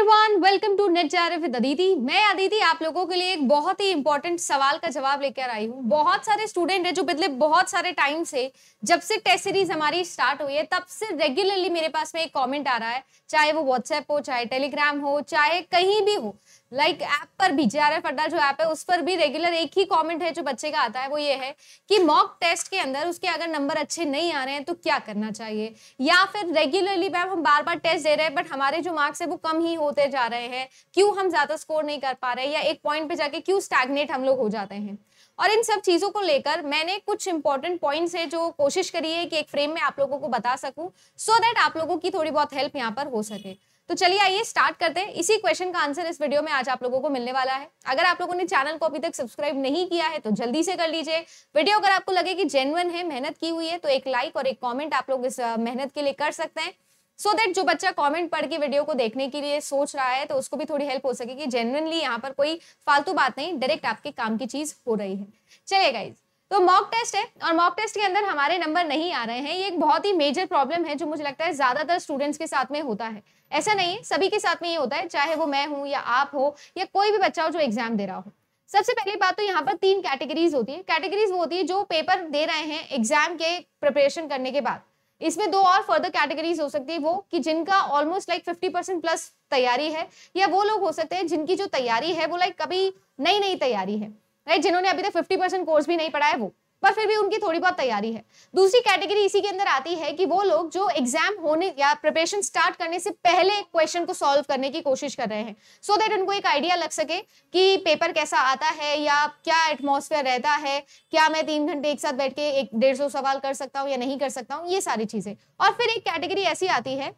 Everyone welcome to net जा रहे अदिति मैं अदिति आप लोगों के लिए एक बहुत ही इंपॉर्टेंट सवाल का जवाब लेकर आई हूँ बहुत सारे स्टूडेंट है जो पिछले बहुत सारे टाइम से जब से टेस्ट सीरीज हमारी स्टार्ट हुई है तब से रेगुलरली मेरे पास में एक कमेंट आ रहा है चाहे वो व्हाट्सएप हो चाहे टेलीग्राम हो चाहे कहीं भी हो लाइक like ऐप पर भी जे आर एफ अड्डा जो ऐप है उस पर भी रेगुलर एक ही कमेंट है जो बच्चे का आता है वो ये है कि मॉक टेस्ट के अंदर उसके अगर नंबर अच्छे नहीं आ रहे हैं तो क्या करना चाहिए या फिर रेगुलरली मैम हम बार बार टेस्ट दे रहे हैं बट हमारे जो मार्क्स है वो कम ही होते जा रहे हैं क्यों हम ज़्यादा स्कोर नहीं कर पा रहे या एक पॉइंट पे जाके क्यों स्टैगनेट हम लोग हो जाते हैं और इन सब चीज़ों को लेकर मैंने कुछ इंपॉर्टेंट पॉइंट्स है जो कोशिश करी है कि एक फ्रेम में आप लोगों को बता सकूं सो so दैट आप लोगों की थोड़ी बहुत हेल्प यहाँ पर हो सके तो चलिए आइए स्टार्ट करते हैं इसी क्वेश्चन का आंसर इस वीडियो में आज आप लोगों को मिलने वाला है अगर आप लोगों ने चैनल को अभी तक सब्सक्राइब नहीं किया है तो जल्दी से कर लीजिए वीडियो अगर आपको लगे कि जेनुअन है मेहनत की हुई है तो एक लाइक और एक कॉमेंट आप लोग इस मेहनत के लिए कर सकते हैं सो so देट जो बच्चा कमेंट पढ़ के वीडियो को देखने के लिए सोच रहा है तो उसको भी थोड़ी हेल्प हो सके कि जेनुअनली यहाँ पर कोई फालतू बात नहीं डायरेक्ट आपके काम की चीज हो रही है चलिए गाइज तो मॉक टेस्ट है और मॉक टेस्ट के अंदर हमारे नंबर नहीं आ रहे हैं ये एक बहुत ही मेजर प्रॉब्लम है जो मुझे लगता है ज़्यादातर स्टूडेंट्स के साथ में होता है ऐसा नहीं है सभी के साथ में ये होता है चाहे वो मैं हूँ या आप हो या कोई भी बच्चा हो जो एग्जाम दे रहा हो सबसे पहली बात तो यहाँ पर तीन कैटेगरीज होती है कैटेगरीज वो होती है जो पेपर दे रहे हैं एग्जाम के प्रिपरेशन करने के बाद इसमें दो और फर्दर कैटेगरीज हो सकती है वो कि जिनका almost like fifty percent plus तैयारी है या वो लोग हो सकते हैं जिनकी जो तैयारी है वो लाइक कभी नई नई तैयारी है राइट जिन्होंने अभी तक फिफ्टी परसेंट कोर्स भी नहीं पढ़ा है वो पर फिर भी उनकी थोड़ी बहुत तैयारी है दूसरी कैटेगरी इसी के अंदर आती है कि वो लोग जो एग्जाम होने या प्रिपरेशन स्टार्ट करने से पहले क्वेश्चन को सॉल्व करने की कोशिश कर रहे हैं सो so देट उनको एक आइडिया लग सके कि पेपर कैसा आता है या क्या एटमॉस्फेयर रहता है क्या मैं तीन घंटे एक साथ बैठ के एक डेढ़ सौ सवाल कर सकता हूँ या नहीं कर सकता हूँ ये सारी चीजें और फिर एक कैटेगरी ऐसी आती है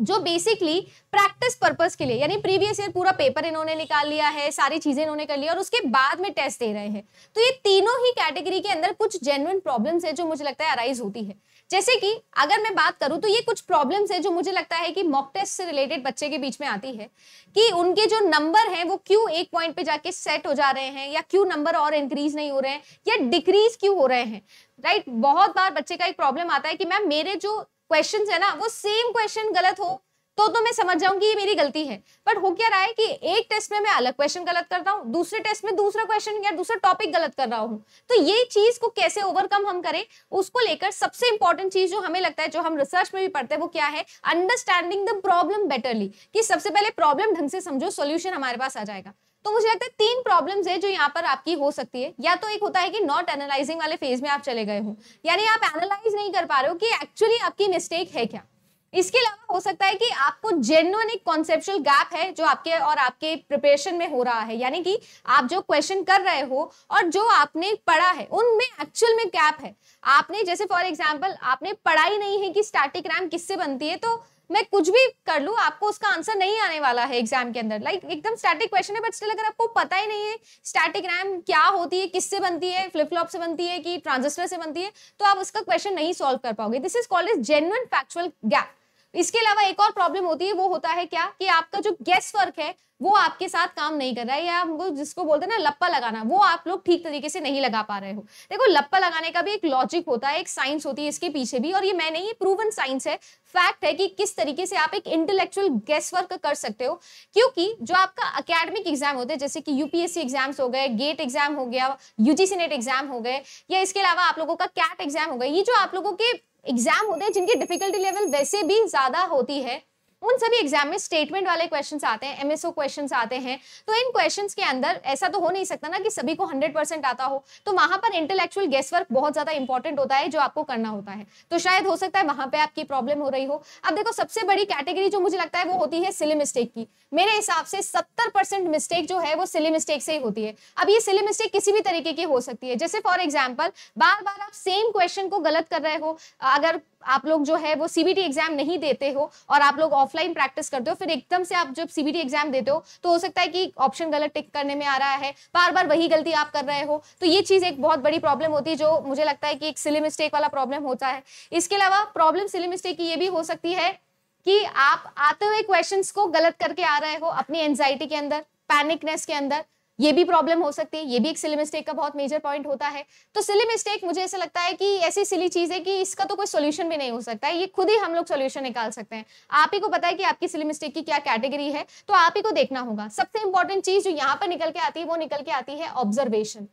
जो बेसिकली प्रैक्टिस पर्पज के लिए यानी प्रीवियस ईयर पूरा पेपर इन्होंने निकाल लिया है सारी चीजें इन्होंने कर ली और उसके बाद में टेस्ट दे रहे हैं तो ये तीनों ही कैटेगरी के अंदर कुछ जेनुअन प्रॉब्लम्स है जो मुझे लगता है अराइज होती है जैसे कि अगर मैं बात करूं तो ये कुछ प्रॉब्लम्स है जो मुझे लगता है कि मॉक टेस्ट से रिलेटेड बच्चे के बीच में आती है कि उनके जो नंबर है वो क्यों एक पॉइंट पे जाके सेट हो जा रहे हैं या क्यों नंबर और इंक्रीज नहीं हो रहे हैं या डिक्रीज क्यों हो रहे हैं राइट right? बहुत बार बच्चे का एक प्रॉब्लम आता है कि मैम मेरे जो क्वेश्चन है ना वो सेम क्वेश्चन गलत हो तो तो मैं समझ जाऊंगी ये मेरी गलती है बट हो क्या रहा है कि एक टेस्ट में मैं अलग क्वेश्चन गलत करता हूँ दूसरे टेस्ट में दूसरा क्वेश्चन या दूसरा टॉपिक गलत कर रहा हूँ तो ये चीज को कैसे ओवरकम हम करें उसको लेकर सबसे इंपॉर्टेंट चीज जो हमें लगता है जो हम रिसर्च में भी पढ़ते हैं वो क्या है अंडरस्टैंडिंग द प्रॉब्लम बेटरली कि सबसे पहले प्रॉब्लम ढंग से समझो सोल्यूशन हमारे पास आ जाएगा तो मुझे लगता है तीन प्रॉब्लम्स है जो यहाँ पर आपकी हो सकती है या तो एक होता है कि नॉट एनालाइजिंग वाले फेज में आप चले गए हो यानी आप एनालाइज नहीं कर पा रहे हो कि एक्चुअली आपकी मिस्टेक है क्या इसके अलावा हो सकता है कि आपको जेन्युन एक कॉन्सेप्चुअल गैप है जो आपके और आपके प्रिपरेशन में हो रहा है यानी कि आप जो क्वेश्चन कर रहे हो और जो आपने पढ़ा है उनमें एक्चुअल में गैप है आपने जैसे फॉर एग्जांपल आपने पढ़ा ही नहीं है कि स्टैटिक रैम किससे बनती है तो मैं कुछ भी कर लू आपको उसका आंसर नहीं आने वाला है एग्जाम के अंदर लाइक like, एकदम स्टैटिक क्वेश्चन है बट स्टिल अगर आपको पता ही नहीं है स्टैटिक रैम क्या होती है किससे बनती है फ्लिप फ्लॉप से बनती है कि ट्रांजिस्टर से बनती है तो आप उसका क्वेश्चन नहीं सॉल्व कर पाओगे this is called is genuine factual gap इसके अलावा एक और प्रॉब्लम होती है वो होता है क्या कि आपका जो गेस्ट वर्क है वो आपके साथ काम नहीं कर रहा है या हमको जिसको बोलते हैं ना लप्पा लगाना वो आप लोग ठीक तरीके से नहीं लगा पा रहे हो देखो लप्पा लगाने का भी एक लॉजिक होता है एक साइंस होती है इसके पीछे भी और ये मैं नहीं प्रूवन साइंस है फैक्ट है कि किस तरीके से आप एक इंटेलेक्चुअल गेस्ट वर्क कर सकते हो क्योंकि जो आपका अकेडमिक एग्जाम होते हैं जैसे कि यूपीएससी एग्जाम्स हो गए गेट एग्जाम हो गया यूजीसी नेट एग्जाम हो गए या इसके अलावा आप लोगों का कैट एग्जाम हो गया ये जो आप लोगों के एग्जाम होते हैं जिनकी डिफिकल्टी लेवल वैसे भी ज़्यादा होती है उन सभी एग्जाम में स्टेटमेंट वाले क्वेश्चंस आते हैं एमएसओ क्वेश्चंस आते हैं तो इन क्वेश्चंस के अंदर ऐसा तो हो नहीं सकता ना कि सभी को 100% आता हो तो वहां पर इंटेलेक्चुअल गेस वर्क बहुत ज्यादा इंपॉर्टेंट होता है जो आपको करना होता है तो शायद हो सकता है वहां पे आपकी प्रॉब्लम हो रही हो अब देखो सबसे बड़ी कैटेगरी जो मुझे लगता है वो होती है सिली मिस्टेक की मेरे हिसाब से सत्तर मिस्टेक जो है वो सिली मिस्टेक से ही होती है अब ये सिली मिस्टेक किसी भी तरीके की हो सकती है जैसे फॉर एग्जाम्पल बार बार आप सेम क्वेश्चन को गलत कर रहे हो अगर आप लोग जो है वो सीबीटी एग्जाम नहीं देते हो और आप लोग ऑफलाइन प्रैक्टिस करते हो फिर एकदम से आप जब सीबीटी एग्जाम देते हो तो हो सकता है कि ऑप्शन गलत टिक करने में आ रहा है बार बार वही गलती आप कर रहे हो तो ये चीज एक बहुत बड़ी प्रॉब्लम होती है जो मुझे लगता है कि एक सिले मिस्टेक वाला प्रॉब्लम होता है इसके अलावा प्रॉब्लम सिले मिस्टेक की ये भी हो सकती है कि आप आते हुए क्वेश्चंस को गलत करके आ रहे हो अपनी एंजाइटी के अंदर पैनिकनेस के अंदर ये भी प्रॉब्लम हो सकती है ये भी एक सिली मिस्टेक का बहुत मेजर पॉइंट होता है तो सिली मिस्टेक मुझे ऐसा लगता है कि ऐसी सिली चीज है कि इसका तो कोई सोल्यूशन भी नहीं हो सकता है ये खुद ही हम लोग सोल्यूशन निकाल सकते हैं आप ही को पता है कि आपकी सिली मिस्टेक की क्या कैटेगरी है तो आप ही को देखना होगा सबसे इंपॉर्टेंट चीज जो यहाँ पर निकल के आती है वो निकल के आती है ऑब्जर्वेशन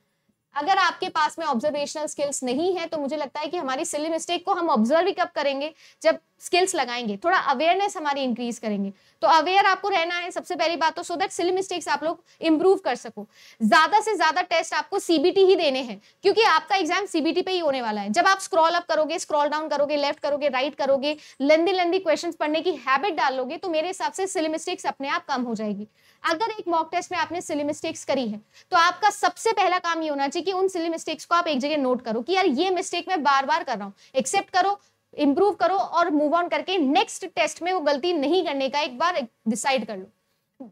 अगर आपके पास में ऑब्जर्वेशनल स्किल्स नहीं है तो मुझे लगता है कि हमारी सिली मिस्टेक को हम ऑब्जर्व ही कब करेंगे जब स्किल्स लगाएंगे थोड़ा अवेयरनेस हमारी इंक्रीज करेंगे तो अवेयर आपको रहना है सबसे पहली बात तो सो दैट सिल मिस्टेक्स आप लोग इंप्रूव कर सको ज्यादा से ज्यादा टेस्ट आपको सीबीटी ही देने हैं क्योंकि आपका एग्जाम सीबीटी पे ही होने वाला है जब आप स्क्रॉल अप करोगे स्क्रॉल डाउन करोगे लेफ्ट करोगे राइट करोगे लेंदी लेंदी क्वेश्चन पढ़ने की हैबिट डालोगे तो मेरे हिसाब से सिल मिस्टेक्स अपने आप कम हो जाएगी अगर एक मॉक टेस्ट में आपने सिली मिस्टेक्स करी है तो आपका सबसे पहला काम ये होना चाहिए कि उन सिली मिस्टेक्स को आप एक जगह नोट करो कि यार ये मिस्टेक मैं बार बार कर रहा हूँ एक्सेप्ट करो इंप्रूव करो और मूव ऑन करके नेक्स्ट टेस्ट में वो गलती नहीं करने का एक बार डिसाइड कर लो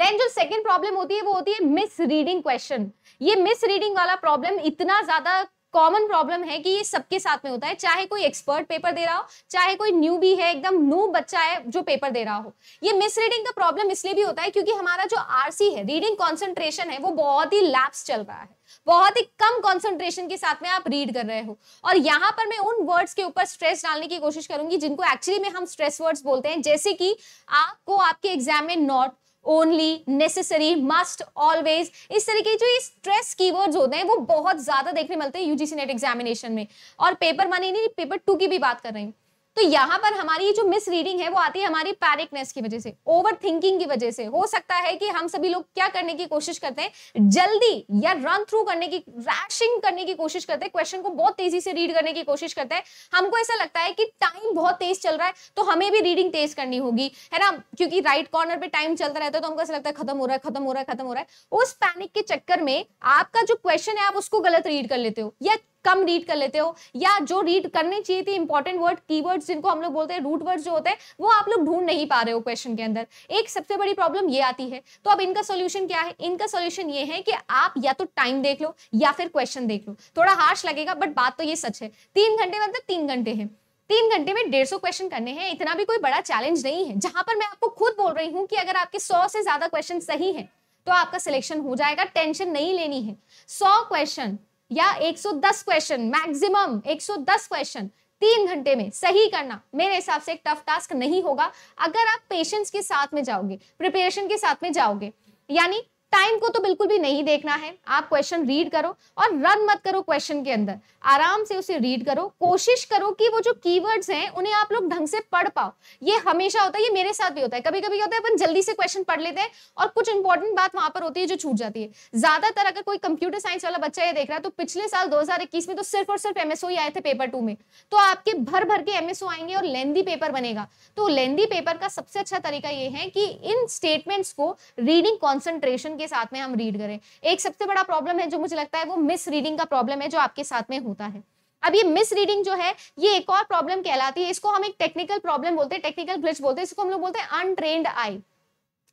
देन जो सेकंड प्रॉब्लम होती है वो होती है मिस रीडिंग क्वेश्चन ये मिस रीडिंग वाला प्रॉब्लम इतना ज्यादा कॉमन प्रॉब्लम है कि ये सबके साथ में होता है चाहे कोई एक्सपर्ट पेपर दे रहा हो चाहे कोई न्यू भी है एकदम न्यू बच्चा है जो पेपर दे रहा हो ये मिस रीडिंग का प्रॉब्लम इसलिए भी होता है क्योंकि हमारा जो आरसी है रीडिंग कॉन्सेंट्रेशन है वो बहुत ही लैप्स चल रहा है बहुत ही कम कंसंट्रेशन के साथ में आप रीड कर रहे हो और यहां पर मैं उन वर्ड्स के ऊपर स्ट्रेस डालने की कोशिश करूंगी जिनको एक्चुअली में हम स्ट्रेस वर्ड्स बोलते हैं जैसे कि आपको आपके एग्जाम में not only necessary must always इस तरीके जो ये स्ट्रेस कीवर्ड्स होते हैं वो बहुत ज्यादा देखने मिलते हैं यूजीसी नेट एग्जामिनेशन में और पेपर ही नहीं पेपर टू की भी बात कर रही हूँ तो यहाँ पर हमारी जो मिस रीडिंग है वो आती है हमारी पैरिकनेस की वजह से ओवर थिंकिंग की वजह से हो सकता है कि हम सभी लोग क्या करने की कोशिश करते हैं जल्दी या रन थ्रू करने की रैशिंग करने की कोशिश करते हैं क्वेश्चन को बहुत तेजी से रीड करने की कोशिश करते हैं हमको ऐसा लगता है कि टाइम बहुत तेज चल रहा है तो हमें भी रीडिंग तेज करनी होगी है ना क्योंकि राइट कॉर्नर पर टाइम चलता रहता है तो हमको ऐसा लगता है खत्म हो रहा है खत्म हो रहा है खत्म हो रहा है उस पैनिक के चक्कर में आपका जो क्वेश्चन है आप उसको गलत रीड कर लेते हो या कम रीड कर लेते हो या जो रीड करने चाहिए थे इंपॉर्टेंट वर्ड की जिनको हम लोग बोलते हैं रूट वर्ड जो होते हैं वो आप लोग ढूंढ नहीं पा रहे हो क्वेश्चन के अंदर एक सबसे बड़ी प्रॉब्लम ये आती है तो अब इनका सोल्यूशन क्या है इनका सोल्यूशन ये है कि आप या तो टाइम देख लो या फिर क्वेश्चन देख लो थोड़ा हार्श लगेगा बट बात तो ये सच है तीन घंटे मतलब तीन घंटे है तीन घंटे में डेढ़ सौ क्वेश्चन करने हैं इतना भी कोई बड़ा चैलेंज नहीं है जहां पर मैं आपको खुद बोल रही हूँ कि अगर आपके सौ से ज्यादा क्वेश्चन सही है तो आपका सिलेक्शन हो जाएगा टेंशन नहीं लेनी है सौ क्वेश्चन या 110 क्वेश्चन मैक्सिमम 110 क्वेश्चन तीन घंटे में सही करना मेरे हिसाब से एक टफ टास्क नहीं होगा अगर आप पेशेंस के साथ में जाओगे प्रिपरेशन के साथ में जाओगे यानी टाइम को तो बिल्कुल भी नहीं देखना है आप क्वेश्चन रीड करो और रन मत करो क्वेश्चन के अंदर आराम से उसे रीड करो कोशिश करो कि वो जो कीवर्ड्स हैं उन्हें आप लोग ढंग से पढ़ पाओ ये हमेशा होता है ये मेरे साथ भी होता है कभी कभी होता है अपन जल्दी से क्वेश्चन पढ़ लेते हैं और कुछ इंपॉर्टेंट बात वहां पर होती है जो छूट जाती है ज्यादातर अगर कोई कंप्यूटर साइंस वाला बच्चा ये देख रहा है तो पिछले साल दो में तो सिर्फ और सिर्फ एमएसओ ही आए थे पेपर टू में तो आपके भर भर के एमएसओ आएंगे और लेंदी पेपर बनेगा तो लेंदी पेपर का सबसे अच्छा तरीका ये है कि इन स्टेटमेंट्स को रीडिंग कॉन्सेंट्रेशन के साथ में हम रीड करें एक सबसे बड़ा प्रॉब्लम है जो मुझे लगता है वो मिस रीडिंग का प्रॉब्लम है जो आपके साथ में होता है अब ये मिस रीडिंग जो है ये एक और प्रॉब्लम कहलाती है इसको हम एक टेक्निकल प्रॉब्लम बोलते हैं टेक्निकल ग्लिच बोलते हैं इसको हम लोग बोलते हैं अनट्रेंड आई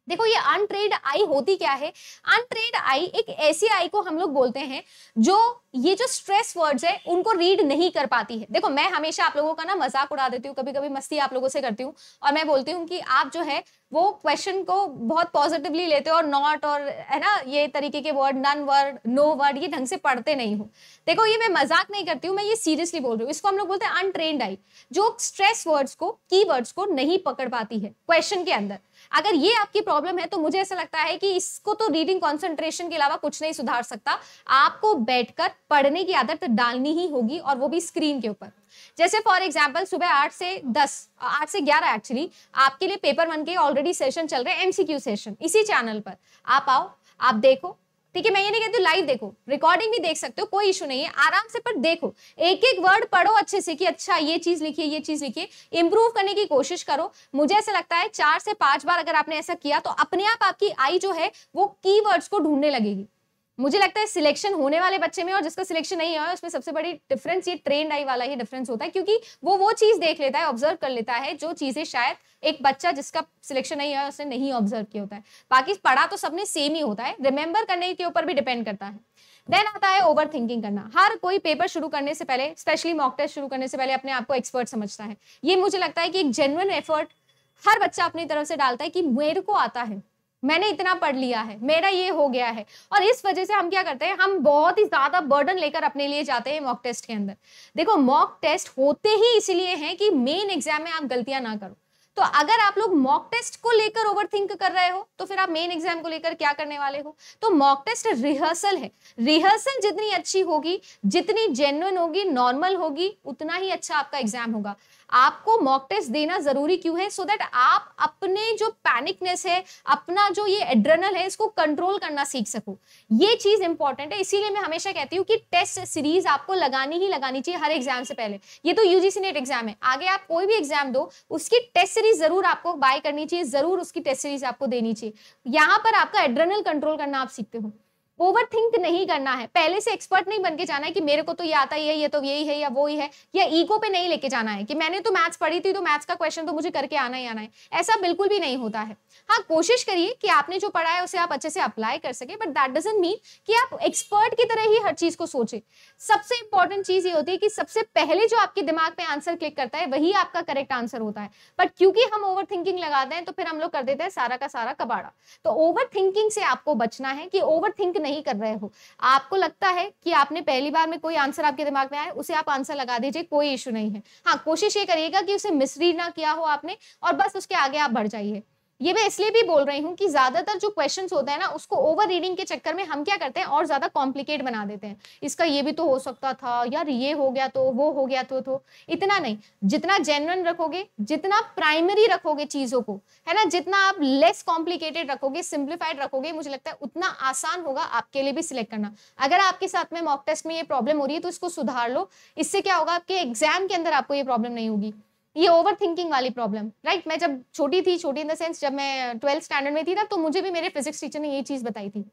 देखो ये अनट्रेड आई होती क्या है अनट्रेड आई एक ऐसी आई को हम लोग बोलते हैं जो ये जो स्ट्रेस वर्ड्स है उनको रीड नहीं कर पाती है देखो मैं हमेशा आप लोगों का ना मजाक उड़ा देती हूँ कभी कभी मस्ती आप लोगों से करती हूँ और मैं बोलती हूँ कि आप जो है वो क्वेश्चन को बहुत पॉजिटिवली लेते हो और नॉट और है ना ये तरीके के word none word no word ये ढंग से पढ़ते नहीं हो देखो ये मैं मजाक नहीं करती हूँ मैं ये सीरियसली बोल रही हूँ इसको हम लोग बोलते हैं अनट्रेंड आई जो स्ट्रेस वर्ड्स को की को नहीं पकड़ पाती है क्वेश्चन के अंदर अगर ये आपकी प्रॉब्लम है तो मुझे ऐसा लगता है कि इसको तो रीडिंग कॉन्सेंट्रेशन के अलावा कुछ नहीं सुधार सकता आपको बैठकर पढ़ने की आदत डालनी ही होगी और वो भी स्क्रीन के ऊपर जैसे फॉर एग्जाम्पल सुबह आठ से दस आठ से ग्यारह एक्चुअली आपके लिए पेपर वन के ऑलरेडी सेशन चल रहे हैं एमसीक्यू सेशन इसी चैनल पर आप आओ आप देखो ठीक है मैं ये नहीं कहती लाइव देखो रिकॉर्डिंग भी देख सकते हो कोई इशू नहीं है आराम से पर देखो एक एक वर्ड पढ़ो अच्छे से कि अच्छा ये चीज लिखिए ये चीज लिखिए इंप्रूव करने की कोशिश करो मुझे ऐसा लगता है चार से पांच बार अगर आपने ऐसा किया तो अपने आप आपकी आई जो है वो की को ढूंढने लगेगी मुझे लगता है सिलेक्शन होने वाले बच्चे में और जिसका सिलेक्शन नहीं हुआ उसमें सबसे बड़ी डिफरेंस ये ट्रेंड आई वाला ही डिफरेंस होता है क्योंकि वो वो चीज देख लेता है ऑब्जर्व कर लेता है जो चीजें शायद एक बच्चा जिसका सिलेक्शन नहीं हुआ उसने नहीं ऑब्जर्व किया होता है बाकी पढ़ा तो सबने सेम ही होता है रिमेंबर करने के ऊपर भी डिपेंड करता है देन आता है ओवर थिंकिंग करना हर कोई पेपर शुरू करने से पहले स्पेशली मॉक टेस्ट शुरू करने से पहले अपने आप को एक्सपर्ट समझता है ये मुझे लगता है कि एक जेनुअन एफर्ट हर बच्चा अपनी तरफ से डालता है कि मेरे को आता है मैंने इतना पढ़ लिया है मेरा ये हो गया है और इस वजह से हम क्या करते हैं हम बहुत ही ज़्यादा बर्डन लेकर अपने लिए जाते हैं मॉक टेस्ट के अंदर देखो मॉक टेस्ट होते ही इसीलिए हैं कि मेन एग्जाम में आप गलतियां ना करो तो अगर आप लोग मॉक टेस्ट को लेकर ओवरथिंक कर रहे हो तो फिर आप मेन एग्जाम को लेकर क्या करने वाले हो तो मॉक टेस्ट रिहर्सल है रिहर्सल जितनी अच्छी होगी जितनी जेन्युन होगी नॉर्मल होगी उतना ही अच्छा आपका एग्जाम होगा आपको मॉक टेस्ट देना जरूरी क्यों है सो so दैट आप अपने जो पैनिकनेस है अपना जो ये एड्रनल है इसको कंट्रोल करना सीख सको ये चीज इंपॉर्टेंट है इसीलिए मैं हमेशा कहती हूँ कि टेस्ट सीरीज आपको लगानी ही लगानी चाहिए हर एग्जाम से पहले ये तो यूजीसी नेट एग्जाम है आगे आप कोई भी एग्जाम दो उसकी टेस्ट सीरीज जरूर आपको बाय करनी चाहिए जरूर उसकी टेस्ट सीरीज आपको देनी चाहिए यहाँ पर आपका एड्रनल कंट्रोल करना आप सीखते हो ओवर थिंक नहीं करना है पहले से एक्सपर्ट नहीं बन के जाना है कि मेरे को तो ये आता ही है ये तो यही है या वो ही है या ईगो पे नहीं लेके जाना है कि मैंने तो मैथ्स पढ़ी थी तो मैथ्स का क्वेश्चन तो मुझे करके आना ही आना है ऐसा बिल्कुल भी नहीं होता है हाँ कोशिश करिए कि आपने जो पढ़ा है उसे आप अच्छे से अप्लाई कर सके बट दैट डजेंट मीन कि आप एक्सपर्ट की तरह ही हर चीज को सोचे सबसे इंपॉर्टेंट चीज ये होती है कि सबसे पहले जो आपके दिमाग में आंसर क्लिक करता है वही आपका करेक्ट आंसर होता है बट क्योंकि हम ओवर थिंकिंग लगाते हैं तो फिर हम लोग कर देते हैं सारा का सारा कबाड़ा तो ओवर थिंकिंग से आपको बचना है कि ओवर थिंक नहीं नहीं कर रहे हो आपको लगता है कि आपने पहली बार में कोई आंसर आपके दिमाग में आया उसे आप आंसर लगा दीजिए कोई इशू नहीं है हाँ कोशिश ये करिएगा कि उसे मिसरीड ना किया हो आपने और बस उसके आगे आप बढ़ जाइए ये मैं इसलिए भी बोल रही हूँ कि ज्यादातर जो क्वेश्चन होते हैं ना उसको ओवर रीडिंग के चक्कर में हम क्या करते हैं और ज्यादा कॉम्प्लिकेट बना देते हैं इसका ये भी तो हो सकता था यार ये हो गया तो वो हो गया तो तो इतना नहीं जितना जेन्युन रखोगे जितना प्राइमरी रखोगे चीजों को है ना जितना आप लेस कॉम्प्लिकेटेड रखोगे सिंप्लीफाइड रखोगे मुझे लगता है उतना आसान होगा आपके लिए भी सिलेक्ट करना अगर आपके साथ में मॉक टेस्ट में ये प्रॉब्लम हो रही है तो इसको सुधार लो इससे क्या होगा आपके एग्जाम के अंदर आपको ये प्रॉब्लम नहीं होगी ये ओवर थिंकिंग वाली प्रॉब्लम राइट मैं जब छोटी थी छोटी इन द सेंस जब मैं ट्वेल्थ स्टैंडर्ड में थी ना तो मुझे भी मेरे फिजिक्स टीचर ने ये चीज़ बताई थी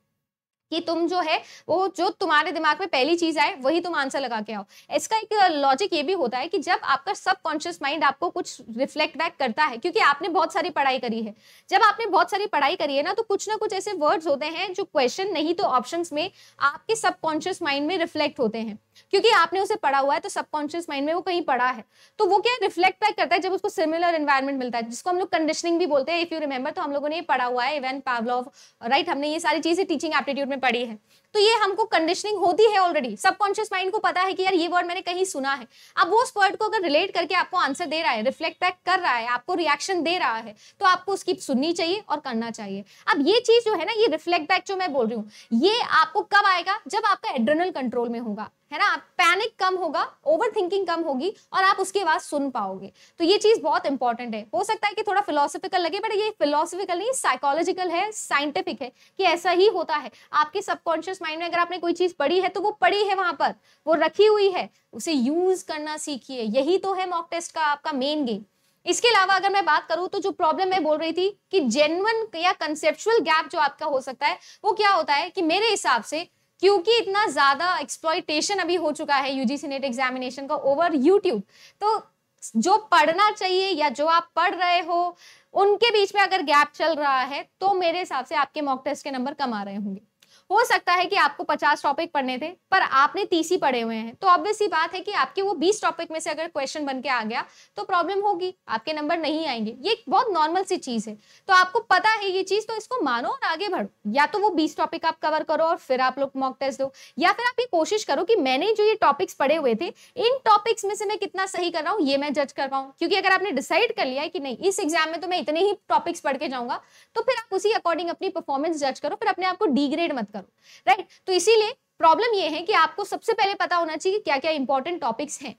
कि तुम जो है वो जो तुम्हारे दिमाग में पहली चीज आए वही तुम आंसर लगा के आओ इसका एक लॉजिक ये भी होता है कि जब आपका सब कॉन्शियस माइंड आपको कुछ रिफ्लेक्ट बैक करता है क्योंकि आपने बहुत सारी पढ़ाई करी है जब आपने बहुत सारी पढ़ाई करी है ना तो कुछ ना कुछ ऐसे वर्ड्स होते हैं जो क्वेश्चन नहीं तो ऑप्शन में आपके सबकॉन्शियस माइंड में रिफ्लेक्ट होते हैं क्योंकि आपने उसे पढ़ा हुआ है तो सबकॉन्शियस माइंड में वो कहीं पढ़ा है तो वो क्या रिफ्लेक्ट बैक करता है जब उसको सिमिलर एनवायरमेंट मिलता है जिसको हम लोग कंडीशनिंग भी बोलते हैं इफ यू रिमेंबर तो हम लोगों ने ये पढ़ा हुआ है इवन पावलॉव राइट हमने ये सारी चीजें टीचिंग एप्टीट्यूड में पढ़ी है तो ये हमको कंडीशनिंग होती है ऑलरेडी सबकॉन्शियस माइंड को पता है कि यार ये वर्ड मैंने कहीं सुना है अब वो उस वर्ड को अगर रिलेट करके आपको आंसर दे रहा है रिफ्लेक्ट बैक कर रहा है आपको रिएक्शन दे रहा है तो आपको उसकी सुननी चाहिए और करना चाहिए अब ये चीज जो है ना ये रिफ्लेक्ट बैक जो मैं बोल रही हूँ ये आपको कब आएगा जब आपका एड्रनल कंट्रोल में होगा है ना आप पैनिक कम होगा ओवर थिंकिंग कम होगी और आप उसकी आवाज सुन पाओगे तो ये चीज बहुत इंपॉर्टेंट है हो सकता है कि थोड़ा फिलोसफिकल लगे बट ये फिलोसफिकल नहीं साइकोलॉजिकल है साइंटिफिक है कि ऐसा ही होता है आपके सबकॉन्शियस माइंड में अगर आपने कोई चीज पढ़ी है तो वो पढ़ी है वहां पर वो रखी हुई है उसे यूज करना सीखिए यही तो है मॉक टेस्ट का आपका मेन गेम इसके अलावा अगर मैं बात करूं तो जो प्रॉब्लम मैं बोल रही थी कि जेनवन या कंसेप्चुअल गैप जो आपका हो सकता है वो क्या होता है कि मेरे हिसाब से क्योंकि इतना ज्यादा एक्सप्लॉयटेशन अभी हो चुका है यूजीसी नेट एग्जामिनेशन का ओवर यूट्यूब तो जो पढ़ना चाहिए या जो आप पढ़ रहे हो उनके बीच में अगर गैप चल रहा है तो मेरे हिसाब से आपके मॉक टेस्ट के नंबर कम आ रहे होंगे हो सकता है कि आपको पचास टॉपिक पढ़ने थे पर आपने तीस ही पढ़े हुए हैं तो ऑब्वियसली बात है कि आपके वो बीस टॉपिक में से अगर क्वेश्चन बन के आ गया तो प्रॉब्लम होगी आपके नंबर नहीं आएंगे ये एक बहुत नॉर्मल सी चीज है तो आपको पता है ये चीज तो इसको मानो और आगे बढ़ो या तो वो बीस टॉपिक आप कवर करो और फिर आप लोग मॉक टेस्ट दो या फिर आप ये कोशिश करो कि मैंने जो ये टॉपिक्स पढ़े हुए थे इन टॉपिक्स में से मैं कितना सही कर रहा हूँ ये मैं जज कर पाऊँ क्योंकि अगर आपने डिसाइड कर लिया है कि नहीं इस एग्जाम में तो मैं इतने ही टॉपिक्स पढ़ के जाऊंगा तो फिर आप उसी अकॉर्डिंग अपनी परफॉर्मेंस जज करो फिर अपने आपको डिग्रेड मत करो करो राइट तो इसीलिए प्रॉब्लम ये है कि आपको सबसे पहले पता होना चाहिए क्या क्या इंपॉर्टेंट टॉपिक्स हैं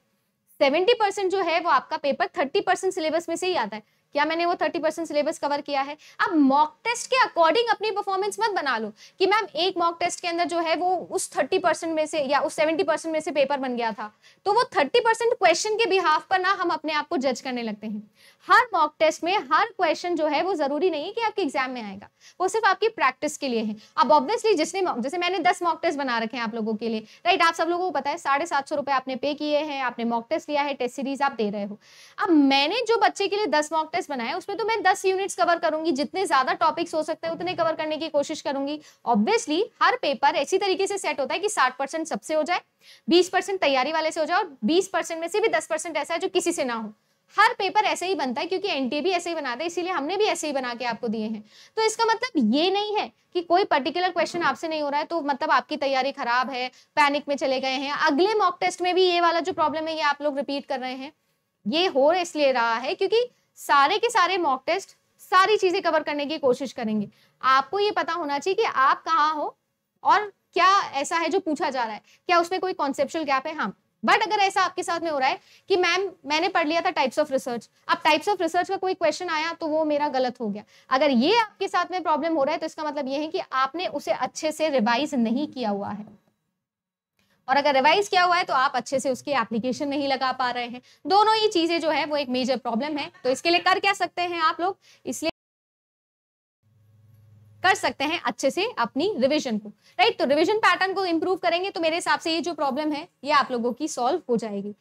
सेवेंटी परसेंट जो है वो आपका पेपर थर्टी परसेंट सिलेबस में से ही आता है क्या मैंने वो थर्टी परसेंट सिलेबस कवर किया है अब मॉक टेस्ट के अकॉर्डिंग अपनी परफॉर्मेंस मत बना लो कि मैम एक मॉक टेस्ट के अंदर जो है वो उस थर्टी परसेंट में से या उस सेवेंटी परसेंट में से पेपर बन गया था तो वो थर्टी परसेंट क्वेश्चन के बिहाफ पर ना हम अपने आप को जज करने लगते हैं हर मॉक टेस्ट में हर क्वेश्चन जो है वो जरूरी नहीं है कि आपके एग्जाम में आएगा वो सिर्फ आपकी प्रैक्टिस के लिए है अब ऑब्वियसली जिसने जैसे मैंने दस मॉक टेस्ट बना रखे हैं आप लोगों के लिए राइट आप सब लोगों को पता है साढ़े सात सौ रुपए आपने पे किए हैं आपने मॉक टेस्ट लिया है टेस्ट सीरीज आप दे रहे हो अब मैंने जो बच्चे के लिए दस मॉक टेस्ट सिलेबस बनाया उसमें तो मैं दस यूनिट्स कवर करूंगी जितने ज्यादा टॉपिक्स हो सकते हैं उतने कवर करने की कोशिश करूंगी ऑब्वियसली हर पेपर ऐसी तरीके से सेट होता है कि साठ परसेंट सबसे हो जाए बीस परसेंट तैयारी वाले से हो जाए और बीस परसेंट में से भी दस परसेंट ऐसा है जो किसी से ना हो हर पेपर ऐसे ही बनता है क्योंकि एनटीए भी ऐसे ही बनाता है इसीलिए हमने भी ऐसे ही बना के आपको दिए हैं तो इसका मतलब ये नहीं है कि कोई पर्टिकुलर क्वेश्चन आपसे नहीं हो रहा है तो मतलब आपकी तैयारी खराब है पैनिक में चले गए हैं अगले मॉक टेस्ट में भी ये वाला जो प्रॉब्लम है ये आप लोग रिपीट कर रहे हैं ये हो इसलिए रहा है क्योंकि सारे के सारे मॉक टेस्ट सारी चीजें कवर करने की कोशिश करेंगे आपको ये पता होना चाहिए कि आप कहाँ हो और क्या ऐसा है जो पूछा जा रहा है क्या उसमें कोई कॉन्सेप्शुअल गैप है हाँ बट अगर ऐसा आपके साथ में हो रहा है कि मैम मैंने पढ़ लिया था टाइप्स ऑफ रिसर्च अब टाइप्स ऑफ रिसर्च का कोई क्वेश्चन आया तो वो मेरा गलत हो गया अगर ये आपके साथ में प्रॉब्लम हो रहा है तो इसका मतलब ये है कि आपने उसे अच्छे से रिवाइज नहीं किया हुआ है और अगर रिवाइज किया हुआ है तो आप अच्छे से उसकी एप्लीकेशन नहीं लगा पा रहे हैं दोनों ही चीज़ें जो है वो एक मेजर प्रॉब्लम है तो इसके लिए कर क्या सकते हैं आप लोग इसलिए कर सकते हैं अच्छे से अपनी रिवीजन को राइट तो रिवीजन पैटर्न को इम्प्रूव करेंगे तो मेरे हिसाब से ये जो प्रॉब्लम है ये आप लोगों की सॉल्व हो जाएगी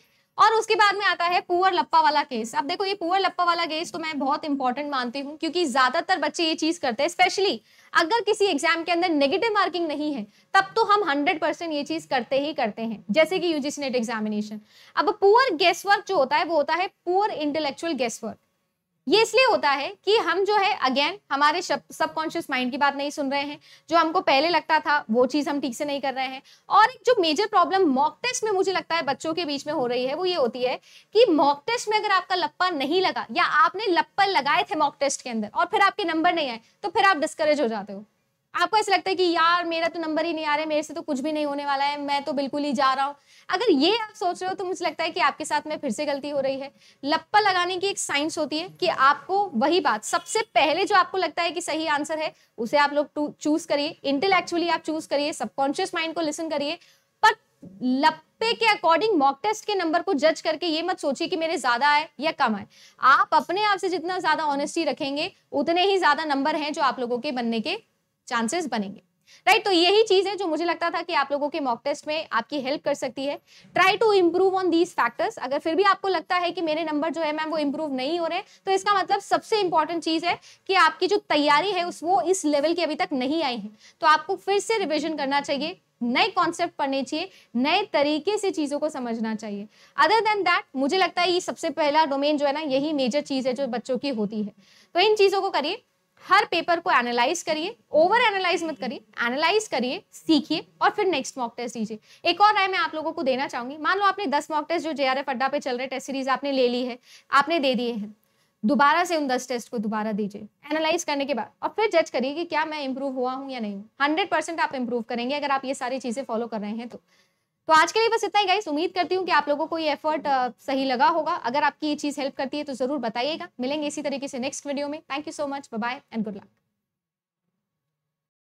और उसके बाद में आता है पुअर लप्पा वाला केस अब देखो ये पुअर लप्पा वाला केस तो मैं बहुत इंपॉर्टेंट मानती हूँ क्योंकि ज्यादातर बच्चे ये चीज करते हैं स्पेशली अगर किसी एग्जाम के अंदर नेगेटिव मार्किंग नहीं है तब तो हम 100 परसेंट ये चीज करते ही करते हैं जैसे कि यूजीसी नेट एग्जामिनेशन अब पुअर गेस वर्क जो होता है वो होता है पुअर इंटेलेक्चुअल गेस वर्क ये इसलिए होता है कि हम जो है अगेन हमारे सबकॉन्शियस माइंड की बात नहीं सुन रहे हैं जो हमको पहले लगता था वो चीज़ हम ठीक से नहीं कर रहे हैं और एक जो मेजर प्रॉब्लम मॉक टेस्ट में मुझे लगता है बच्चों के बीच में हो रही है वो ये होती है कि मॉक टेस्ट में अगर आपका लप्पा नहीं लगा या आपने लप्पा लगाए थे मॉक टेस्ट के अंदर और फिर आपके नंबर नहीं आए तो फिर आप डिस्करेज हो जाते हो आपको ऐसा लगता है कि यार मेरा तो नंबर ही नहीं आ रहा है मेरे से तो कुछ भी नहीं होने वाला है मैं तो बिल्कुल ही जा रहा हूँ अगर ये आप सोच रहे हो तो मुझे लगता है कि आपके साथ में फिर से गलती हो रही है लप्पा लगाने की एक साइंस होती है कि आपको वही बात सबसे पहले जो आपको लगता है कि सही आंसर है उसे आप लोग चूज करिए इंटेलेक्चुअली आप चूज करिए सबकॉन्शियस माइंड को लिसन करिए पर लप्पे के अकॉर्डिंग मॉक टेस्ट के नंबर को जज करके ये मत सोचिए कि मेरे ज्यादा आए या कम आए आप अपने आप से जितना ज्यादा ऑनेस्टी रखेंगे उतने ही ज्यादा नंबर हैं जो आप लोगों के बनने के चांसेस बनेंगे राइट right, तो यही चीज है जो मुझे लगता था कि आप लोगों के मॉक टेस्ट में आपकी हेल्प कर सकती है try to improve on these factors अगर फिर भी आपको लगता है कि मेरे नंबर जो है मैम वो इम्प्रूव नहीं हो रहे तो इसका मतलब सबसे इंपॉर्टेंट चीज है कि आपकी जो तैयारी है उस वो इस लेवल की अभी तक नहीं आई है तो आपको फिर से रिविजन करना चाहिए नए कॉन्सेप्ट पढ़ने चाहिए नए तरीके से चीज़ों को समझना चाहिए अदर देन दैट मुझे लगता है ये सबसे पहला डोमेन जो है ना यही मेजर चीज़ है जो बच्चों की होती है तो इन चीज़ों को करिए हर पेपर को एनालाइज करिए ओवर एनालाइज मत करिए एनालाइज करिए सीखिए और फिर नेक्स्ट मॉक टेस्ट दीजिए एक और राय मैं आप लोगों को देना चाहूंगी मान लो आपने दस मॉक टेस्ट जो जे आर एफ अड्डा पे चल रहे टेस्ट सीरीज आपने ले ली है आपने दे दिए हैं दोबारा से उन दस टेस्ट को दोबारा दीजिए एनालाइज करने के बाद और फिर जज करिए कि क्या मैं इंप्रूव हुआ हूँ या नहीं हंड्रेड परसेंट आप इंप्रूव करेंगे अगर आप ये सारी चीज़ें फॉलो कर रहे हैं तो तो आज के लिए बस इतना ही गाइस उम्मीद करती हूँ कि आप लोगों को ये एफर्ट सही लगा होगा अगर आपकी ये चीज़ हेल्प करती है तो ज़रूर बताइएगा मिलेंगे इसी तरीके से नेक्स्ट वीडियो में thank you so much bye and good luck